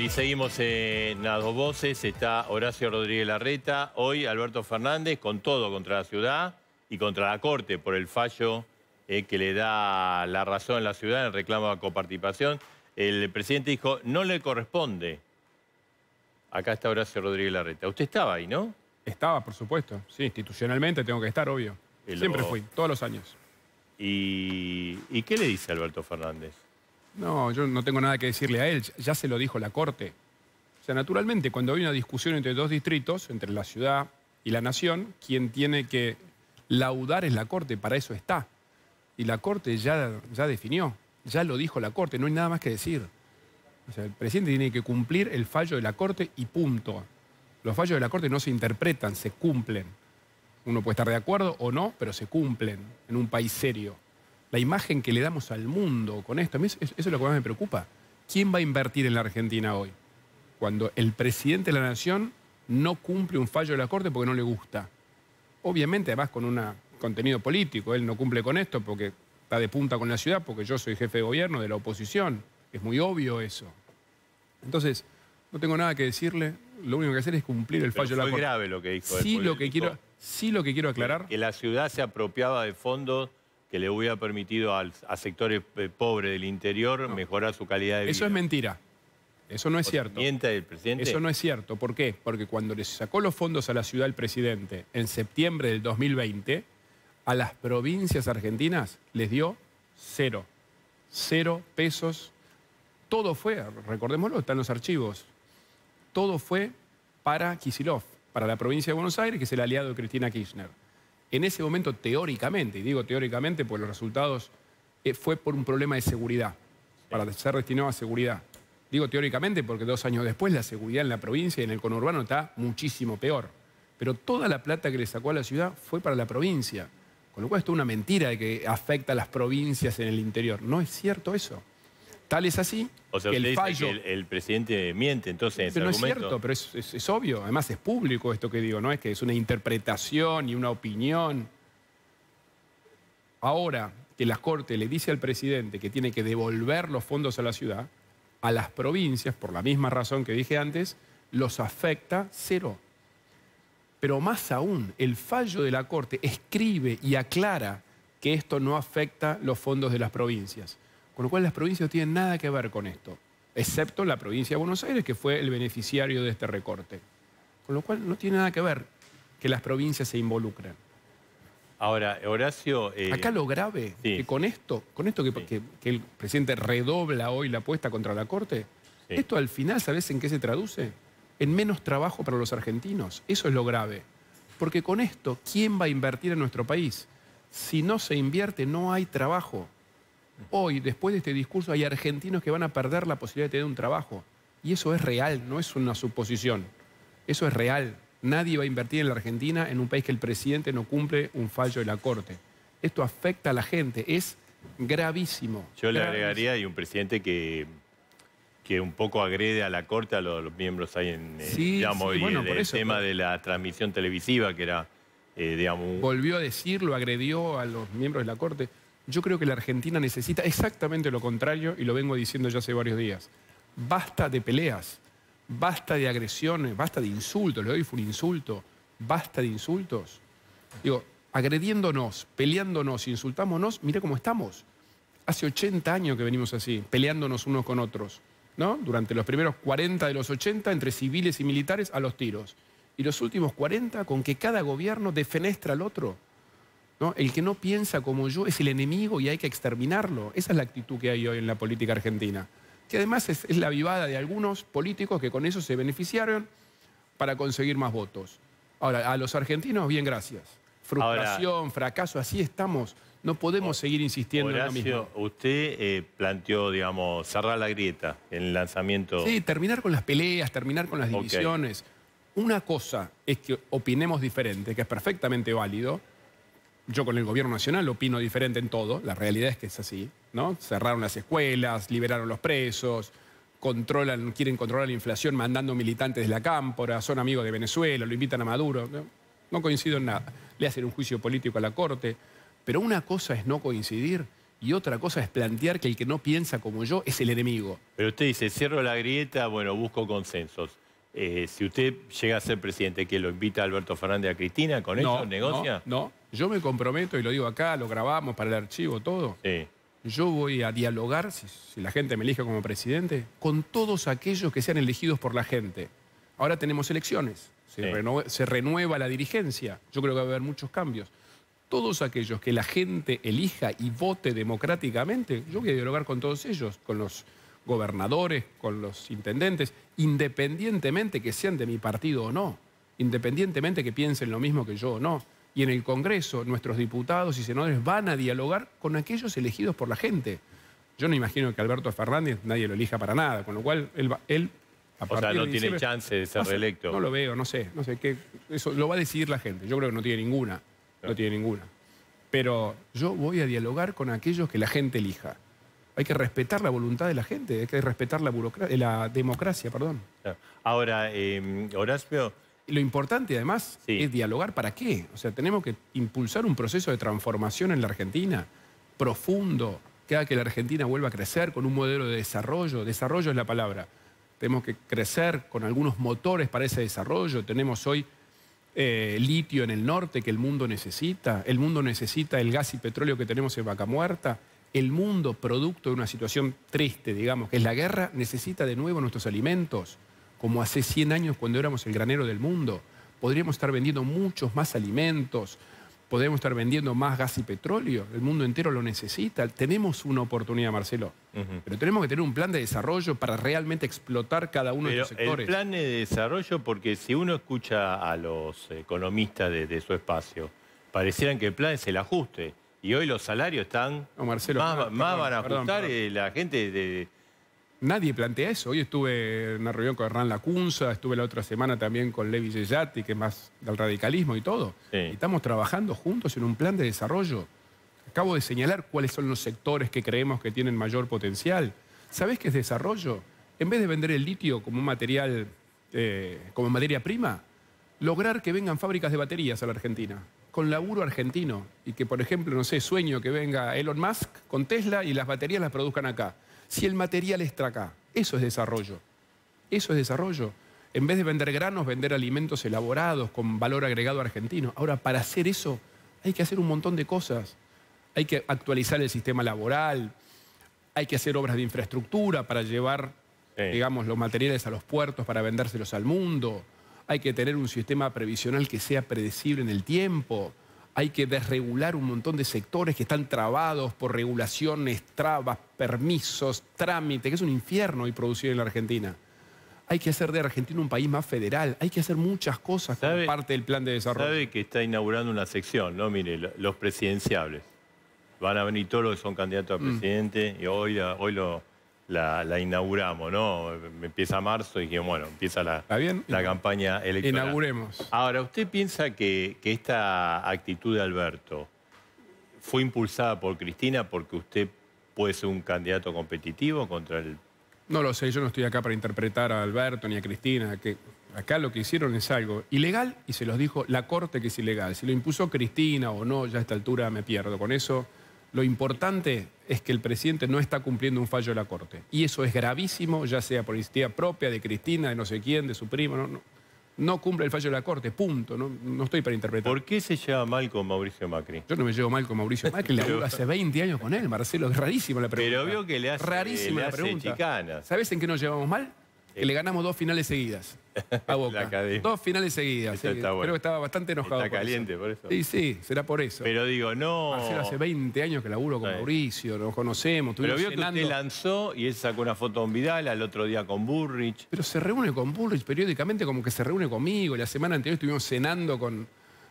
Y seguimos en las dos voces, está Horacio Rodríguez Larreta, hoy Alberto Fernández con todo contra la ciudad y contra la Corte por el fallo eh, que le da la razón a la ciudad en el reclamo de coparticipación. El presidente dijo, no le corresponde. Acá está Horacio Rodríguez Larreta. Usted estaba ahí, ¿no? Estaba, por supuesto. Sí, institucionalmente tengo que estar, obvio. Siempre fui, todos los años. ¿Y qué le dice Alberto Fernández? No, yo no tengo nada que decirle a él, ya se lo dijo la Corte. O sea, naturalmente, cuando hay una discusión entre dos distritos, entre la ciudad y la nación, quien tiene que laudar es la Corte, para eso está. Y la Corte ya, definió, ya lo dijo la Corte, no hay nada más que decir. O sea, el presidente tiene que cumplir el fallo de la Corte y punto. Los fallos de la Corte no se interpretan, se cumplen. Uno puede estar de acuerdo o no, pero se cumplen en un país serio la imagen que le damos al mundo con esto. A mí eso, es lo que más me preocupa. ¿Quién va a invertir en la Argentina hoy? Cuando el presidente de la nación no cumple un fallo de la Corte porque no le gusta. Obviamente, además, con un contenido político. Él no cumple con esto porque está de punta con la ciudad, porque yo soy jefe de gobierno de la oposición. Es muy obvio eso. Entonces, no tengo nada que decirle. Lo único que hacer es cumplir el fallo de la Corte. grave lo que dijo. Sí, lo que quiero, sí lo que quiero aclarar. Que la ciudad se apropiaba de fondos que le hubiera permitido a sectores eh, pobres del interior mejorar su calidad de vida. Eso es mentira. Eso no es cierto. ¿Miente el presidente? Eso no es cierto. ¿Por qué? Porque cuando le sacó los fondos a la ciudad el presidente en septiembre del 2020, a las provincias argentinas les dio cero. Cero pesos. Todo fue, recordémoslo, están los archivos. Todo fue para Kisilov, para la provincia de Buenos Aires, que es el aliado de Cristina Kirchner en ese momento teóricamente, y digo teóricamente porque los resultados eh, fue por un problema de seguridad, para ser destinado a seguridad. Digo teóricamente porque dos años después la seguridad en la provincia y en el conurbano está muchísimo peor. Pero toda la plata que le sacó a la ciudad fue para la provincia. Con lo cual esto es una mentira de que afecta a las provincias en el interior. No es cierto eso. Tal es así o sea, el fallo... el, presidente miente, entonces... pero no es cierto, pero es, obvio. Además es público esto que digo, no es que es una interpretación y una opinión. Ahora que la Corte le dice al presidente que tiene que devolver los fondos a la ciudad, a las provincias, por la misma razón que dije antes, los afecta cero. Pero más aún, el fallo de la Corte escribe y aclara que esto no afecta los fondos de las provincias. Con lo cual las provincias no tienen nada que ver con esto, excepto la provincia de Buenos Aires, que fue el beneficiario de este recorte. Con lo cual no tiene nada que ver que las provincias se involucren. Ahora, Horacio... Eh, Acá lo grave, que con esto, con esto que, el presidente redobla hoy la apuesta contra la Corte, esto al final, ¿sabes en qué se traduce? En menos trabajo para los argentinos. Eso es lo grave. Porque con esto, ¿quién va a invertir en nuestro país? Si no se invierte, no hay trabajo. Hoy, después de este discurso, hay argentinos que van a perder la posibilidad de tener un trabajo. Y eso es real, no es una suposición. Eso es real. Nadie va a invertir en la Argentina en un país que el presidente no cumple un fallo de la Corte. Esto afecta a la gente, es gravísimo. Yo le agregaría, hay un presidente que, un poco agrede a la Corte, a los, miembros ahí en eh, bueno, el, por eso, tema de la transmisión televisiva, que era, eh, digamos... Volvió a decirlo, agredió a los miembros de la Corte. Yo creo que la Argentina necesita exactamente lo contrario y lo vengo diciendo ya hace varios días. Basta de peleas, basta de agresiones, basta de insultos. Le doy fue un insulto, basta de insultos. Digo, agrediéndonos, peleándonos, insultámonos, mira cómo estamos. Hace 80 años que venimos así, peleándonos unos con otros. ¿no? Durante los primeros 40 de los 80, entre civiles y militares, a los tiros. Y los últimos 40 con que cada gobierno defenestra al otro. El que no piensa como yo es el enemigo y hay que exterminarlo. Esa es la actitud que hay hoy en la política argentina. Que además es, la vivada de algunos políticos que con eso se beneficiaron para conseguir más votos. Ahora, a los argentinos, bien, gracias. Frustración, fracaso, así estamos. No podemos seguir insistiendo en lo mismo. usted eh, planteó, digamos, cerrar la grieta en el lanzamiento. Sí, terminar con las peleas, terminar con las divisiones. Una cosa es que opinemos diferente, que es perfectamente válido, yo con el gobierno nacional opino diferente en todo, la realidad es que es así, Cerraron las escuelas, liberaron los presos, controlan, quieren controlar la inflación mandando militantes de la cámpora, son amigos de Venezuela, lo invitan a Maduro. ¿no? no, coincido en nada. Le hacen un juicio político a la Corte. Pero una cosa es no coincidir y otra cosa es plantear que el que no piensa como yo es el enemigo. Pero usted dice, cierro la grieta, bueno, busco consensos. Eh, si usted llega a ser presidente, que lo invita Alberto Fernández a Cristina, ¿con eso negocia? No, no, yo me comprometo, y lo digo acá, lo grabamos para el archivo, todo. Yo voy a dialogar, si, la gente me elige como presidente, con todos aquellos que sean elegidos por la gente. Ahora tenemos elecciones, se renueva la dirigencia, yo creo que va a haber muchos cambios. Todos aquellos que la gente elija y vote democráticamente, yo voy a dialogar con todos ellos, con los gobernadores, con los intendentes, independientemente que sean de mi partido o no, independientemente que piensen lo mismo que yo o no. Y en el Congreso nuestros diputados y senadores van a dialogar con aquellos elegidos por la gente. Yo no imagino que Alberto Fernández nadie lo elija para nada, con lo cual él, él o sea, no tiene chance de ser reelecto. No lo veo, no sé, no sé qué eso lo va a decidir la gente. Yo creo que no tiene ninguna, no tiene ninguna. Pero yo voy a dialogar con aquellos que la gente elija. Hay que respetar la voluntad de la gente, hay que respetar la, burocracia, la democracia. Perdón. Ahora, eh, Horacio... Lo importante, además, es dialogar para qué. O sea, tenemos que impulsar un proceso de transformación en la Argentina profundo, que haga que la Argentina vuelva a crecer con un modelo de desarrollo. Desarrollo es la palabra. Tenemos que crecer con algunos motores para ese desarrollo. Tenemos hoy eh, litio en el norte que el mundo necesita. El mundo necesita el gas y petróleo que tenemos en Vaca Muerta el mundo, producto de una situación triste, digamos, que es la guerra, necesita de nuevo nuestros alimentos, como hace 100 años cuando éramos el granero del mundo. Podríamos estar vendiendo muchos más alimentos, podríamos estar vendiendo más gas y petróleo, el mundo entero lo necesita. Tenemos una oportunidad, Marcelo, pero tenemos que tener un plan de desarrollo para realmente explotar cada uno de los sectores. El plan de desarrollo, porque si uno escucha a los economistas de, su espacio, parecieran que el plan es el ajuste. Y hoy los salarios están Marcelo, más, van a la gente de... Nadie plantea eso. Hoy estuve en una reunión con Hernán Lacunza, estuve la otra semana también con Levi Yeyati, que es más del radicalismo y todo. estamos trabajando juntos en un plan de desarrollo. Acabo de señalar cuáles son los sectores que creemos que tienen mayor potencial. ¿Sabés qué es desarrollo? En vez de vender el litio como un material, eh, como materia prima, lograr que vengan fábricas de baterías a la Argentina con laburo argentino y que, por ejemplo, no sé, sueño que venga Elon Musk con Tesla y las baterías las produzcan acá. Si el material está acá, eso es desarrollo. Eso es desarrollo. En vez de vender granos, vender alimentos elaborados con valor agregado argentino. Ahora, para hacer eso hay que hacer un montón de cosas. Hay que actualizar el sistema laboral, hay que hacer obras de infraestructura para llevar, digamos, los materiales a los puertos para vendérselos al mundo hay que tener un sistema previsional que sea predecible en el tiempo, hay que desregular un montón de sectores que están trabados por regulaciones, trabas, permisos, trámites, que es un infierno y producir en la Argentina. Hay que hacer de Argentina un país más federal, hay que hacer muchas cosas como parte del plan de desarrollo. Sabe que está inaugurando una sección, ¿no? Mire, los presidenciables. Van a venir todos los que son candidatos a mm. presidente y hoy lo la, inauguramos, ¿no? Empieza marzo y dijimos, bueno, empieza la, la campaña electoral. Inauguremos. Ahora, ¿usted piensa que, esta actitud de Alberto fue impulsada por Cristina porque usted puede ser un candidato competitivo contra el... No lo sé, yo no estoy acá para interpretar a Alberto ni a Cristina, que acá lo que hicieron es algo ilegal y se los dijo la Corte que es ilegal. Si lo impuso Cristina o no, ya a esta altura me pierdo. Con eso lo importante es que el presidente no está cumpliendo un fallo de la Corte. Y eso es gravísimo, ya sea por iniciativa propia de Cristina, de no sé quién, de su primo. No, cumple el fallo de la Corte, punto. No, estoy para interpretar. ¿Por qué se lleva mal con Mauricio Macri? Yo no me llevo mal con Mauricio Macri, hace 20 años con él, Marcelo. Es rarísima la pregunta. Pero veo que le hace, pregunta. ¿Sabes en qué nos llevamos mal? que le ganamos dos finales seguidas a Boca. dos finales seguidas. Creo que estaba bastante enojado. Está caliente por eso. Sí, sí, será por eso. Pero digo, no... hace 20 años que laburo con Mauricio, nos conocemos. Pero vio que usted lanzó y él sacó una foto con Vidal, al otro día con Burrich. Pero se reúne con Burrich periódicamente como que se reúne conmigo. La semana anterior estuvimos cenando con...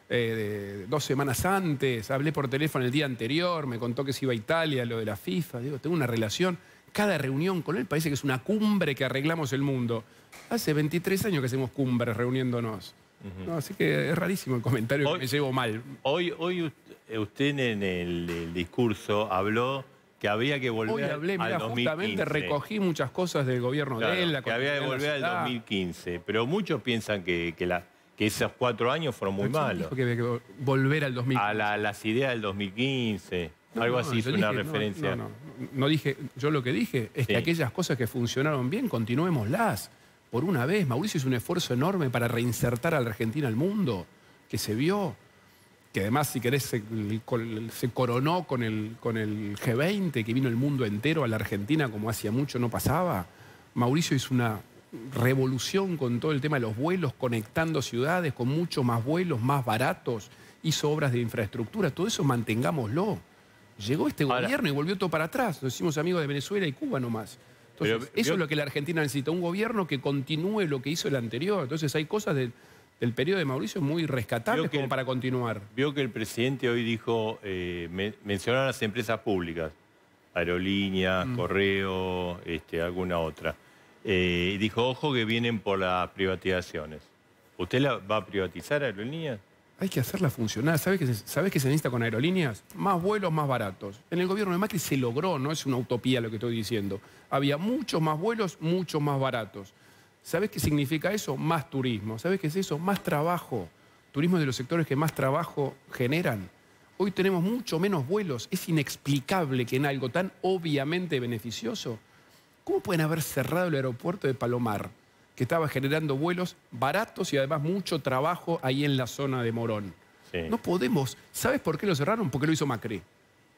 Eh, dos semanas antes, hablé por teléfono el día anterior, me contó que se iba a Italia, lo de la FIFA, digo, tengo una relación cada reunión con él parece que es una cumbre que arreglamos el mundo. Hace 23 años que hacemos cumbres reuniéndonos. así que es rarísimo el comentario, que me llevo mal. Hoy, hoy usted en el, discurso habló que había que volver Hoy hablé, al justamente recogí muchas cosas del gobierno de él. La que había que volver al 2015, pero muchos piensan que, que, esos cuatro años fueron muy malos. que había que volver al 2015. A las ideas del 2015. Algo así una referencia. No, dije, yo lo que dije es que aquellas cosas que funcionaron bien, continuémoslas. Por una vez, Mauricio hizo un esfuerzo enorme para reinsertar a la Argentina al mundo, que se vio que además, si querés, se, coronó con el, con el G20, que vino el mundo entero a la Argentina como hacía mucho no pasaba. Mauricio hizo una revolución con todo el tema de los vuelos, conectando ciudades con muchos más vuelos, más baratos, hizo obras de infraestructura, todo eso mantengámoslo. Llegó este gobierno y volvió todo para atrás. Nos hicimos amigos de Venezuela y Cuba nomás. Entonces, eso es lo que la Argentina necesita, un gobierno que continúe lo que hizo el anterior. Entonces, hay cosas del periodo de Mauricio muy rescatables como para continuar. Vio que el presidente hoy dijo, eh, mencionaron las empresas públicas, aerolíneas, mm. correo, este, alguna otra. Eh, y dijo, ojo que vienen por las privatizaciones. ¿Usted la va a privatizar aerolíneas? hay que hacerla funcionar. ¿Sabes qué se, necesita con aerolíneas? Más vuelos, más baratos. En el gobierno de Macri se logró, no es una utopía lo que estoy diciendo. Había muchos más vuelos, muchos más baratos. ¿Sabes qué significa eso? Más turismo. ¿Sabes qué es eso? Más trabajo. Turismo es de los sectores que más trabajo generan. Hoy tenemos mucho menos vuelos. Es inexplicable que en algo tan obviamente beneficioso, ¿cómo pueden haber cerrado el aeropuerto de Palomar? que estaba generando vuelos baratos y además mucho trabajo ahí en la zona de Morón. No podemos. ¿Sabes por qué lo cerraron? Porque lo hizo Macri.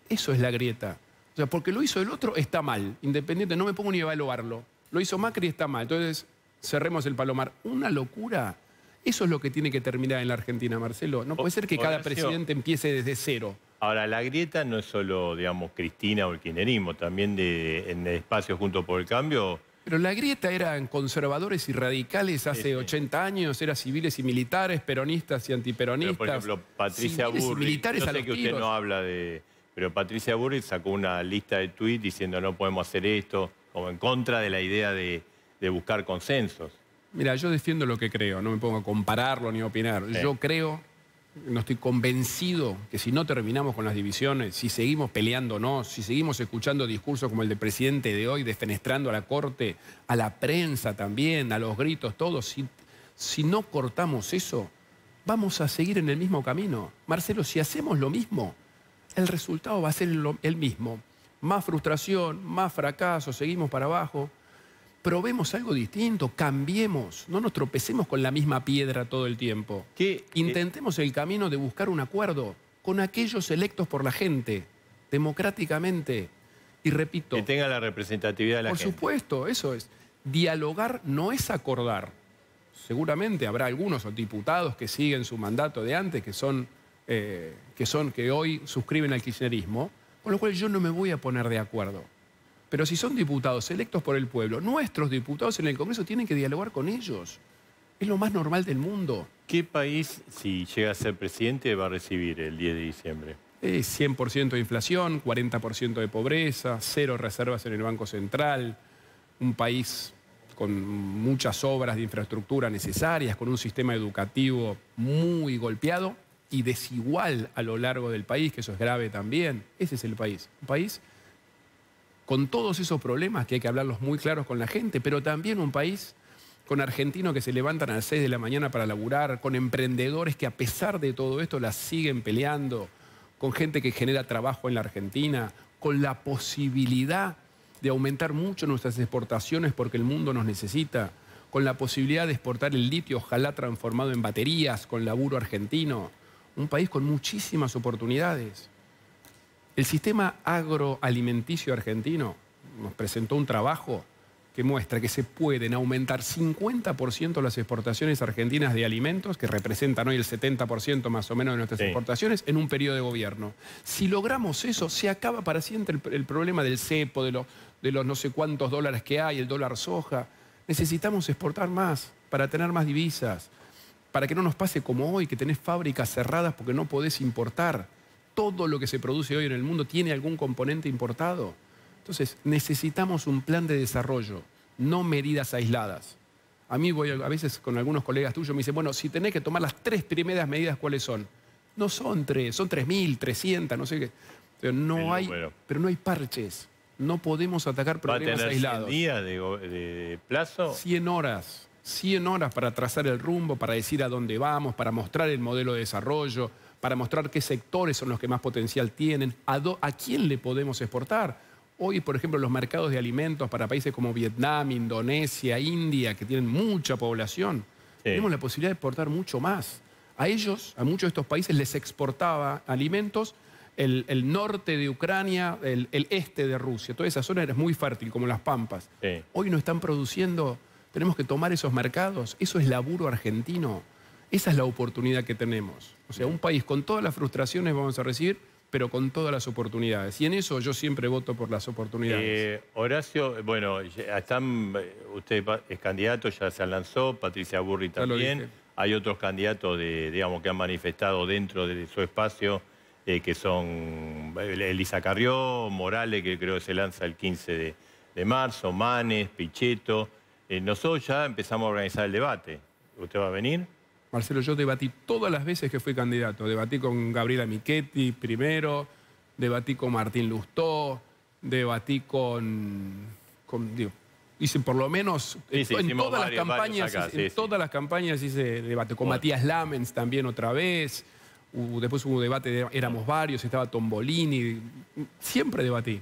Eso es la grieta. O sea, porque lo hizo el otro está mal. Independiente, no me pongo ni a evaluarlo. Lo hizo Macri está mal. Entonces, cerremos el palomar. Una locura. Eso es lo que tiene que terminar en la Argentina, Marcelo. No puede ser que cada presidente empiece desde cero. Ahora, la grieta no es solo, digamos, Cristina o el kirchnerismo, también en el espacio Junto por el Cambio pero la grieta eran conservadores y radicales hace 80 años, eran civiles y militares, peronistas y antiperonistas. por ejemplo, Patricia Burri, yo sé que usted no habla de... Pero Patricia Burri sacó una lista de tuits diciendo no podemos hacer esto, como en contra de la idea de, buscar consensos. Mira, yo defiendo lo que creo, no me pongo a compararlo ni a opinar. Yo creo no estoy convencido que si no terminamos con las divisiones, si seguimos peleándonos, si seguimos escuchando discursos como el del presidente de hoy, defenestrando a la corte, a la prensa también, a los gritos, todos, si, si no cortamos eso, vamos a seguir en el mismo camino. Marcelo, si hacemos lo mismo, el resultado va a ser el mismo. Más frustración, más fracaso, seguimos para abajo probemos algo distinto, cambiemos, no nos tropecemos con la misma piedra todo el tiempo. Intentemos el camino de buscar un acuerdo con aquellos electos por la gente, democráticamente. Y repito... Que tenga la representatividad de la por gente. Por supuesto, eso es. Dialogar no es acordar. Seguramente habrá algunos diputados que siguen su mandato de antes, que son, eh, que, son que hoy suscriben al kirchnerismo, con lo cual yo no me voy a poner de acuerdo. Pero si son diputados electos por el pueblo, nuestros diputados en el Congreso tienen que dialogar con ellos. Es lo más normal del mundo. ¿Qué país, si llega a ser presidente, va a recibir el 10 de diciembre? 100% eh, de inflación, 40% de pobreza, cero reservas en el Banco Central, un país con muchas obras de infraestructura necesarias, con un sistema educativo muy golpeado y desigual a lo largo del país, que eso es grave también. Ese es el país. Un país con todos esos problemas que hay que hablarlos muy claros con la gente, pero también un país con argentinos que se levantan a las 6 de la mañana para laburar, con emprendedores que a pesar de todo esto las siguen peleando, con gente que genera trabajo en la Argentina, con la posibilidad de aumentar mucho nuestras exportaciones porque el mundo nos necesita, con la posibilidad de exportar el litio, ojalá transformado en baterías, con laburo argentino, un país con muchísimas oportunidades. El sistema agroalimenticio argentino nos presentó un trabajo que muestra que se pueden aumentar 50% las exportaciones argentinas de alimentos, que representan hoy el 70% más o menos de nuestras exportaciones, en un periodo de gobierno. Si logramos eso, se acaba para siempre el, problema del cepo, de, de los no sé cuántos dólares que hay, el dólar soja. Necesitamos exportar más para tener más divisas, para que no nos pase como hoy, que tenés fábricas cerradas porque no podés importar todo lo que se produce hoy en el mundo tiene algún componente importado. Entonces, necesitamos un plan de desarrollo, no medidas aisladas. A mí voy a veces con algunos colegas tuyos me dicen, bueno, si tenés que tomar las tres primeras medidas, ¿cuáles son? No son tres, son tres mil trescientas no sé qué. Pero no, hay, pero no hay parches. No podemos atacar problemas aislados. 100 de, de plazo? 100 horas. 100 horas para trazar el rumbo, para decir a dónde vamos, para mostrar el modelo de desarrollo, para mostrar qué sectores son los que más potencial tienen, a, quién le podemos exportar. Hoy, por ejemplo, los mercados de alimentos para países como Vietnam, Indonesia, India, que tienen mucha población, tenemos la posibilidad de exportar mucho más. A ellos, a muchos de estos países, les exportaba alimentos el, norte de Ucrania, el, este de Rusia. Toda esa zona era muy fértil, como las pampas. Hoy no están produciendo, tenemos que tomar esos mercados. Eso es laburo argentino. Esa es la oportunidad que tenemos. O sea, un país con todas las frustraciones vamos a recibir, pero con todas las oportunidades. Y en eso yo siempre voto por las oportunidades. Eh, Horacio, bueno, están, eh, usted es candidato, ya se lanzó, Patricia Burri también. Hay otros candidatos de, digamos, que han manifestado dentro de su espacio, eh, que son Elisa Carrió, Morales, que creo que se lanza el 15 de, marzo, Manes, Pichetto. nosotros ya empezamos a organizar el debate. ¿Usted va a venir? Marcelo, yo debatí todas las veces que fui candidato. Debatí con Gabriela Michetti primero, debatí con Martín Lustó, debatí con... con digo, hice por lo menos en, todas, las campañas, en todas las campañas hice debate. Con Matías Lamens también otra vez. después hubo un debate, éramos varios, estaba Tombolini. Siempre debatí.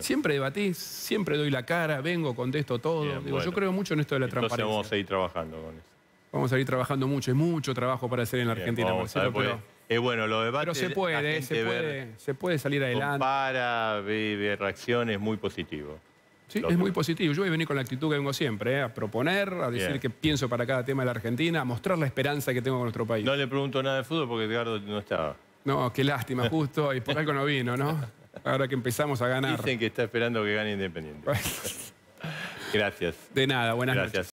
Siempre debatí, siempre doy la cara, vengo, contesto todo. Yo creo mucho en esto de la Entonces transparencia. vamos a ir trabajando con eso. Vamos a ir trabajando mucho, hay mucho trabajo para hacer en la Argentina, pero, bueno, lo pero se eh, puede, se puede, salir adelante. Para vive reacciones muy positivo. Sí, es muy positivo. Yo voy a venir con la actitud que vengo siempre, eh, a proponer, a decir que pienso para cada tema de la Argentina, a mostrar la esperanza que tengo con nuestro país. No le pregunto nada de fútbol porque Edgardo no estaba. No, qué lástima, justo, y por algo no vino, ¿no? Ahora que empezamos a ganar. Dicen que está esperando que gane Independiente. Gracias. De nada, buenas Gracias. noches.